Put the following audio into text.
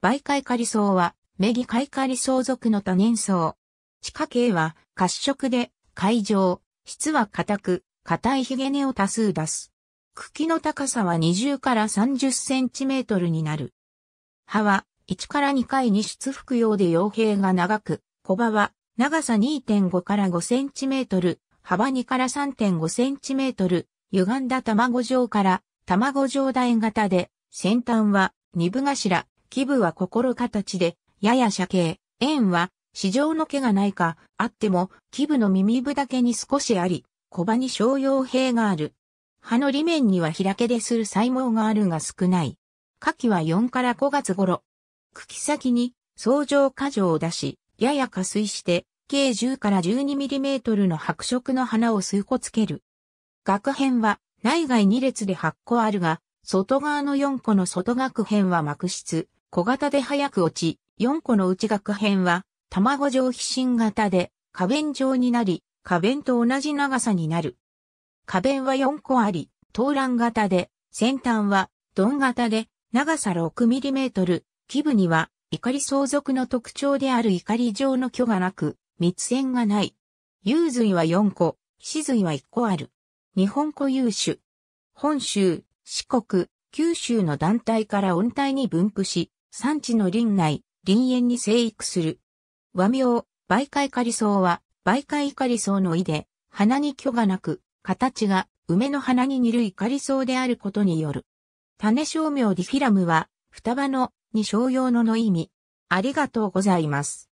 媒介カリソウは、メギカイカリソウ属の多年草。地下茎は、褐色で、海上、質は硬く、硬いヒゲ根を多数出す。茎の高さは20から30センチメートルになる。葉は、1から2回に出服用で傭兵が長く、小葉は、長さ2.5から5センチメートル、幅2から3.5センチメートル、歪んだ卵状から、卵状大型で、先端は、二部頭、基部は心形で、やや斜形、円は、市場の毛がないか、あっても、基部の耳部だけに少しあり、小葉に商用兵がある。葉の裏面には開けでする細毛があるが少ない。夏季は4から5月頃。茎先に、相乗果樹を出し、やや加水して、計10から1 2トルの白色の花を数個つける。額編は内外2列で8個あるが、外側の4個の外額編は膜質、小型で早く落ち、4個の内学編は、卵状皮心型で、花弁状になり、花弁と同じ長さになる。花弁は4個あり、東卵型で、先端は、鈍型で、長さ 6mm、基部には、怒り相続の特徴である怒り状の虚がなく、密線がない。幽髄は4個、皮髄は1個ある。日本固有種。本州、四国、九州の団体から温帯に分布し、産地の林内、林園に生育する。和名、媒介カリソウは、媒介カリソウの意で、花に虚がなく、形が梅の花に似るイカリソウであることによる。種商名ディフィラムは、双葉の、に商用のの意味。ありがとうございます。